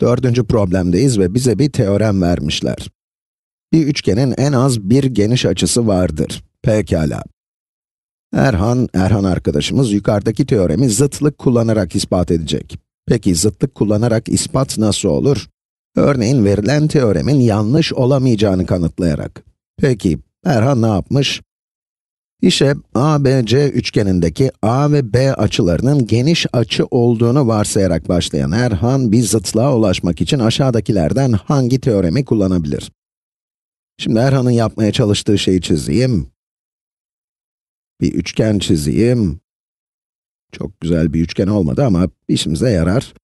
Dördüncü problemdeyiz ve bize bir teorem vermişler. Bir üçgenin en az bir geniş açısı vardır. Pekala. Erhan, Erhan arkadaşımız yukarıdaki teoremi zıtlık kullanarak ispat edecek. Peki zıtlık kullanarak ispat nasıl olur? Örneğin verilen teoremin yanlış olamayacağını kanıtlayarak. Peki, Erhan ne yapmış? İşe ABC üçgenindeki A ve B açılarının geniş açı olduğunu varsayarak başlayan Erhan bir zıtlığa ulaşmak için aşağıdakilerden hangi teoremi kullanabilir? Şimdi Erhan'ın yapmaya çalıştığı şeyi çizeyim. Bir üçgen çizeyim. Çok güzel bir üçgen olmadı ama işimize yarar.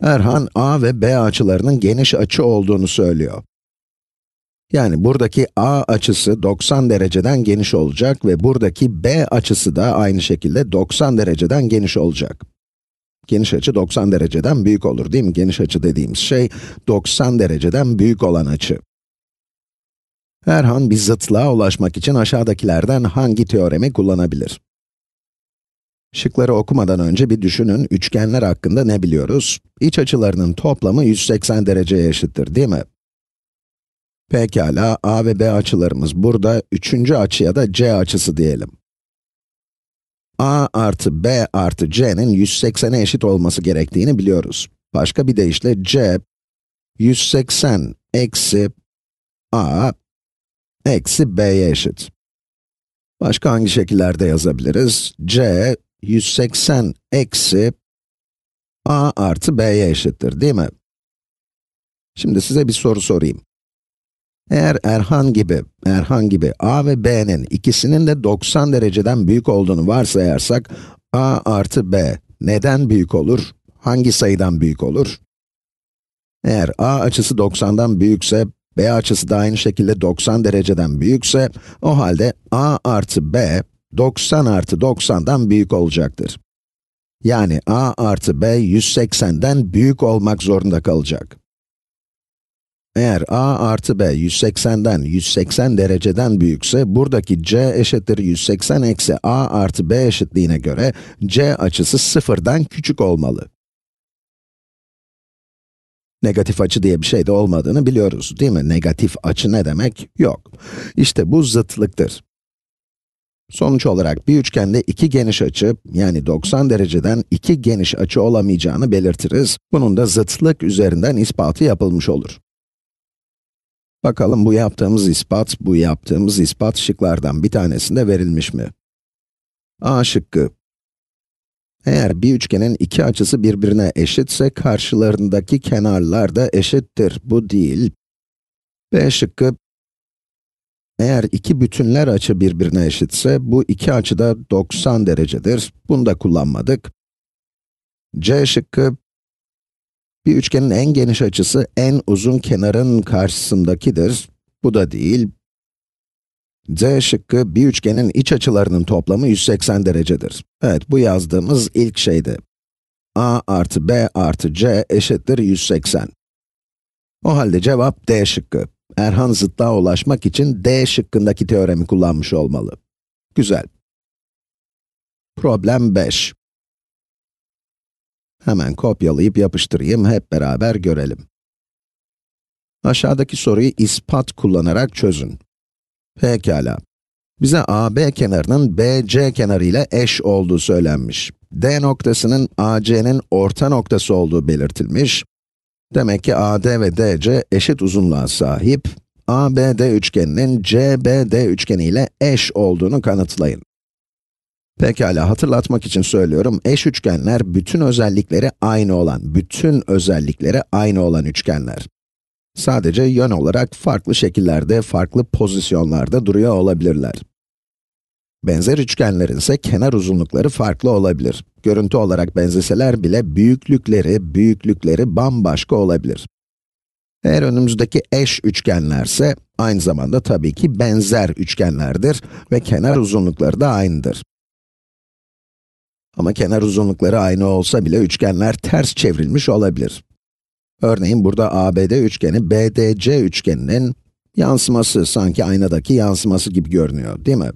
Erhan A ve B açılarının geniş açı olduğunu söylüyor. Yani buradaki a açısı 90 dereceden geniş olacak ve buradaki b açısı da aynı şekilde 90 dereceden geniş olacak. Geniş açı 90 dereceden büyük olur değil mi? Geniş açı dediğimiz şey 90 dereceden büyük olan açı. Erhan bir zıtlığa ulaşmak için aşağıdakilerden hangi teoremi kullanabilir? Şıkları okumadan önce bir düşünün, üçgenler hakkında ne biliyoruz? İç açılarının toplamı 180 dereceye eşittir, değil mi? Pekala, a ve b açılarımız burada, üçüncü açıya da c açısı diyelim. a artı b artı c'nin 180'e eşit olması gerektiğini biliyoruz. Başka bir deyişle c, 180 eksi a eksi b'ye eşit. Başka hangi şekillerde yazabiliriz? c, 180 eksi a artı b'ye eşittir, değil mi? Şimdi size bir soru sorayım. Eğer Erhan gibi, Erhan gibi A ve B'nin ikisinin de 90 dereceden büyük olduğunu varsayarsak, A artı B neden büyük olur? Hangi sayıdan büyük olur? Eğer A açısı 90'dan büyükse, B açısı da aynı şekilde 90 dereceden büyükse, o halde A artı B, 90 artı 90'dan büyük olacaktır. Yani A artı B, 180'den büyük olmak zorunda kalacak. Eğer a artı b 180'den 180 dereceden büyükse buradaki c eşittir 180 eksi a artı b eşitliğine göre c açısı sıfırdan küçük olmalı. Negatif açı diye bir şey de olmadığını biliyoruz değil mi? Negatif açı ne demek? Yok. İşte bu zıtlıktır. Sonuç olarak bir üçgende iki geniş açı, yani 90 dereceden iki geniş açı olamayacağını belirtiriz. Bunun da zıtlık üzerinden ispatı yapılmış olur. Bakalım bu yaptığımız ispat, bu yaptığımız ispat şıklardan bir tanesinde verilmiş mi? A şıkkı. Eğer bir üçgenin iki açısı birbirine eşitse karşılarındaki kenarlar da eşittir. Bu değil. B şıkkı. Eğer iki bütünler açı birbirine eşitse bu iki açı da 90 derecedir. Bunu da kullanmadık. C şıkkı. Bir üçgenin en geniş açısı en uzun kenarın karşısındakidir. Bu da değil. D şıkkı bir üçgenin iç açılarının toplamı 180 derecedir. Evet, bu yazdığımız ilk şeydi. a artı b artı c eşittir 180. O halde cevap D şıkkı. Erhan zıtlığa ulaşmak için D şıkkındaki teoremi kullanmış olmalı. Güzel. Problem 5. Hemen kopyalayıp yapıştırayım, hep beraber görelim. Aşağıdaki soruyu ispat kullanarak çözün. Pekala. Bize AB kenarının BC kenarı ile eş olduğu söylenmiş. D noktasının AC'nin orta noktası olduğu belirtilmiş. Demek ki AD ve DC eşit uzunluğa sahip. ABD üçgeninin CBD üçgeniyle eş olduğunu kanıtlayın. Pekala, hatırlatmak için söylüyorum. Eş üçgenler, bütün özellikleri aynı olan, bütün özellikleri aynı olan üçgenler. Sadece yön olarak farklı şekillerde, farklı pozisyonlarda duruyor olabilirler. Benzer üçgenlerin ise kenar uzunlukları farklı olabilir. Görüntü olarak benzeseler bile büyüklükleri, büyüklükleri bambaşka olabilir. Eğer önümüzdeki eş üçgenlerse, aynı zamanda tabii ki benzer üçgenlerdir ve kenar uzunlukları da aynıdır. Ama kenar uzunlukları aynı olsa bile üçgenler ters çevrilmiş olabilir. Örneğin burada ABD üçgeni BDC üçgeninin yansıması, sanki aynadaki yansıması gibi görünüyor, değil mi?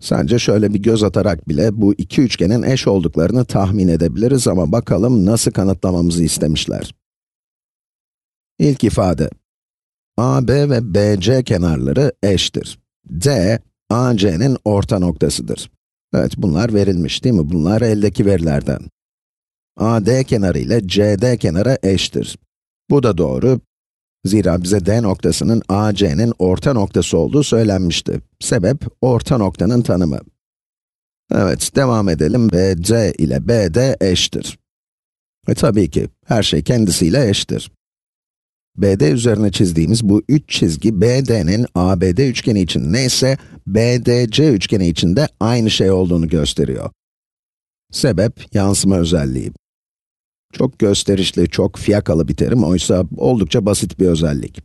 Sence şöyle bir göz atarak bile bu iki üçgenin eş olduklarını tahmin edebiliriz ama bakalım nasıl kanıtlamamızı istemişler. İlk ifade. AB ve BC kenarları eştir. D, AC'nin orta noktasıdır. Evet, bunlar verilmiş değil mi? Bunlar eldeki verilerden. AD kenarı ile CD kenarı eşittir. Bu da doğru. Zira bize D noktasının AC'nin orta noktası olduğu söylenmişti. Sebep, orta noktanın tanımı. Evet, devam edelim BC ile BD eşittir. E tabii ki, her şey kendisiyle eşittir. BD üzerine çizdiğimiz bu üç çizgi BD'nin ABD üçgeni için neyse BDC üçgeni için de aynı şey olduğunu gösteriyor. Sebep yansıma özelliği. Çok gösterişli, çok fiyakalı bir terim oysa oldukça basit bir özellik.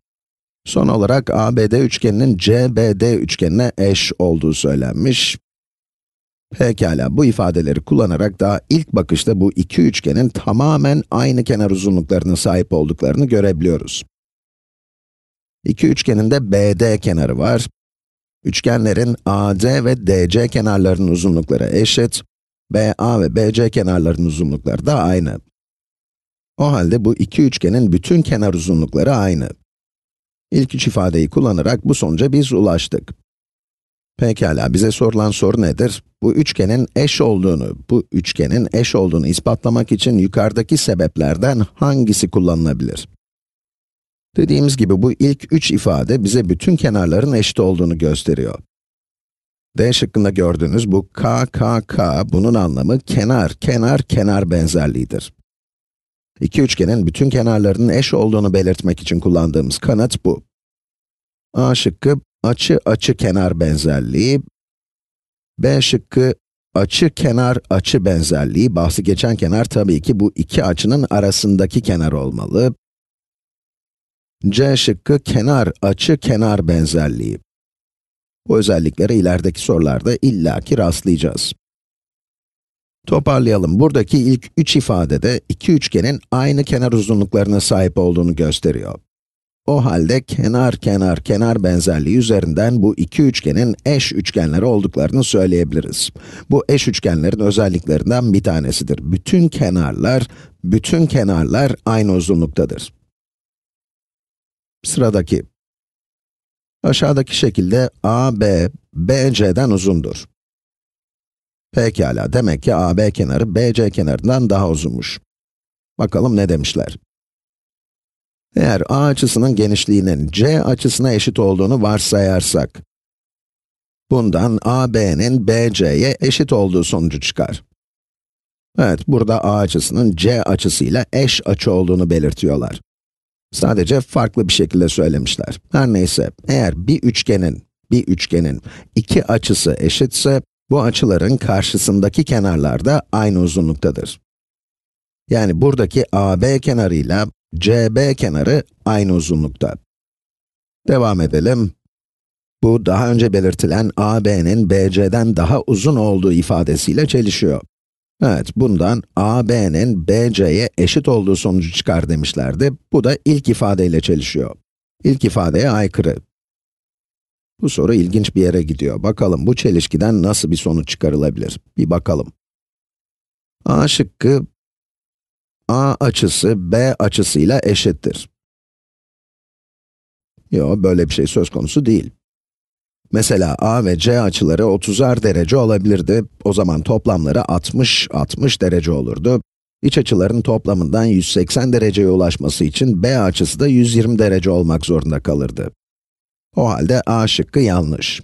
Son olarak ABD üçgeninin CBD üçgenine eş olduğu söylenmiş. Pekala, bu ifadeleri kullanarak daha ilk bakışta bu iki üçgenin tamamen aynı kenar uzunluklarına sahip olduklarını görebiliyoruz. İki üçgenin de BD kenarı var. Üçgenlerin AD ve DC kenarlarının uzunlukları eşit. BA ve BC kenarlarının uzunlukları da aynı. O halde bu iki üçgenin bütün kenar uzunlukları aynı. İlk üç ifadeyi kullanarak bu sonuca biz ulaştık. Pekala, bize sorulan soru nedir? Bu üçgenin eş olduğunu, bu üçgenin eş olduğunu ispatlamak için yukarıdaki sebeplerden hangisi kullanılabilir? Dediğimiz gibi bu ilk üç ifade bize bütün kenarların eşit olduğunu gösteriyor. D şıkkında gördüğünüz bu KKK, bunun anlamı kenar, kenar, kenar benzerliğidir. İki üçgenin bütün kenarlarının eş olduğunu belirtmek için kullandığımız kanıt bu. A şıkkı, açı açı kenar benzerliği, B şıkkı açı kenar açı benzerliği, bahsi geçen kenar tabii ki bu iki açının arasındaki kenar olmalı. C şıkkı kenar açı kenar benzerliği. Bu özelliklere ilerideki sorularda illaki rastlayacağız. Toparlayalım. Buradaki ilk üç ifadede iki üçgenin aynı kenar uzunluklarına sahip olduğunu gösteriyor. O halde kenar kenar kenar benzerliği üzerinden bu iki üçgenin eş üçgenler olduklarını söyleyebiliriz. Bu eş üçgenlerin özelliklerinden bir tanesidir. Bütün kenarlar, bütün kenarlar aynı uzunluktadır. Sıradaki. Aşağıdaki şekilde AB, BC'den uzundur. Pekala, demek ki AB kenarı BC kenarından daha uzunmuş. Bakalım ne demişler. Eğer a açısının genişliğinin c açısına eşit olduğunu varsayarsak, bundan ab'nin bc'ye eşit olduğu sonucu çıkar. Evet, burada a açısının c açısıyla eş açı olduğunu belirtiyorlar. Sadece farklı bir şekilde söylemişler. Her neyse, eğer bir üçgenin, bir üçgenin iki açısı eşitse, bu açıların karşısındaki kenarlar da aynı uzunluktadır. Yani buradaki AB kenarıyla CB kenarı aynı uzunlukta. Devam edelim. Bu daha önce belirtilen AB'nin BC'den daha uzun olduğu ifadesiyle çelişiyor. Evet, bundan AB'nin BC'ye eşit olduğu sonucu çıkar demişlerdi. Bu da ilk ifadeyle çelişiyor. İlk ifadeye aykırı. Bu soru ilginç bir yere gidiyor. Bakalım bu çelişkiden nasıl bir sonuç çıkarılabilir? Bir bakalım. A şıkkı, a açısı b açısıyla eşittir. Yok, böyle bir şey söz konusu değil. Mesela a ve c açıları 30'ar derece olabilirdi. O zaman toplamları 60, 60 derece olurdu. İç açıların toplamından 180 dereceye ulaşması için b açısı da 120 derece olmak zorunda kalırdı. O halde a şıkkı yanlış.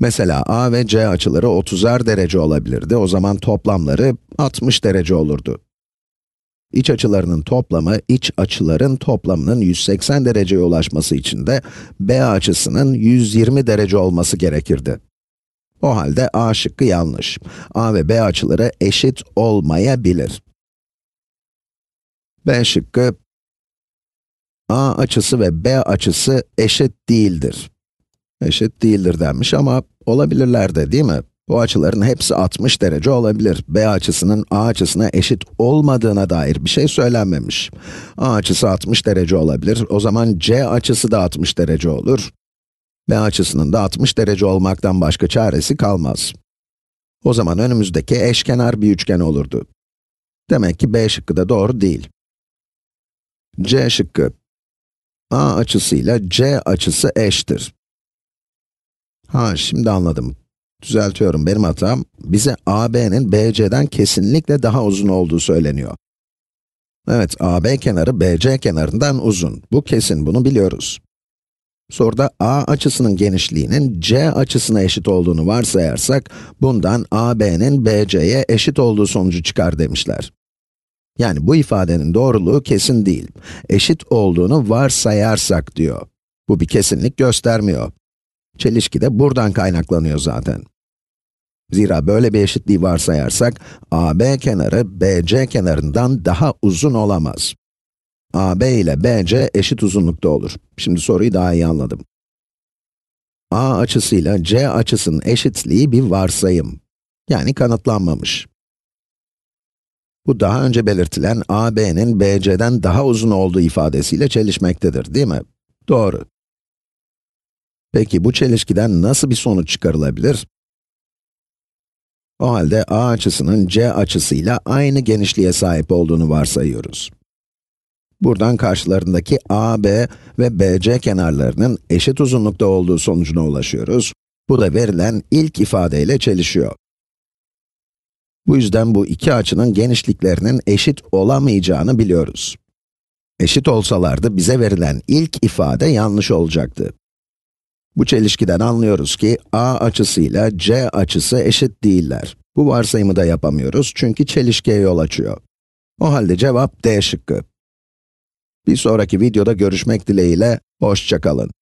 Mesela a ve c açıları 30'ar derece olabilirdi. O zaman toplamları 60 derece olurdu. İç açılarının toplamı, iç açıların toplamının 180 dereceye ulaşması için de B açısının 120 derece olması gerekirdi. O halde A şıkkı yanlış. A ve B açıları eşit olmayabilir. B şıkkı, A açısı ve B açısı eşit değildir. Eşit değildir denmiş ama olabilirler de değil mi? Bu açıların hepsi 60 derece olabilir. B açısının A açısına eşit olmadığına dair bir şey söylenmemiş. A açısı 60 derece olabilir, o zaman C açısı da 60 derece olur. B açısının da 60 derece olmaktan başka çaresi kalmaz. O zaman önümüzdeki eşkenar bir üçgen olurdu. Demek ki B şıkkı da doğru değil. C şıkkı. A açısıyla C açısı eştir. Ha, şimdi anladım. Düzeltiyorum, benim hatam. Bize AB'nin BC'den kesinlikle daha uzun olduğu söyleniyor. Evet, AB kenarı BC kenarından uzun. Bu kesin, bunu biliyoruz. Soruda A açısının genişliğinin C açısına eşit olduğunu varsayarsak, bundan AB'nin BC'ye eşit olduğu sonucu çıkar demişler. Yani bu ifadenin doğruluğu kesin değil. Eşit olduğunu varsayarsak diyor. Bu bir kesinlik göstermiyor. Çelişki de buradan kaynaklanıyor zaten. Zira böyle bir eşitliği varsayarsak, AB kenarı BC kenarından daha uzun olamaz. AB ile BC eşit uzunlukta olur. Şimdi soruyu daha iyi anladım. A açısıyla C açısının eşitliği bir varsayım. Yani kanıtlanmamış. Bu daha önce belirtilen AB'nin BC'den daha uzun olduğu ifadesiyle çelişmektedir, değil mi? Doğru. Peki bu çelişkiden nasıl bir sonuç çıkarılabilir? O halde a açısının c açısıyla aynı genişliğe sahip olduğunu varsayıyoruz. Buradan karşılarındaki AB ve BC kenarlarının eşit uzunlukta olduğu sonucuna ulaşıyoruz. Bu da verilen ilk ifadeyle çelişiyor. Bu yüzden bu iki açının genişliklerinin eşit olamayacağını biliyoruz. Eşit olsalardı bize verilen ilk ifade yanlış olacaktı. Bu çelişkiden anlıyoruz ki a açısıyla c açısı eşit değiller. Bu varsayımı da yapamıyoruz çünkü çelişkiye yol açıyor. O halde cevap d şıkkı. Bir sonraki videoda görüşmek dileğiyle, hoşçakalın.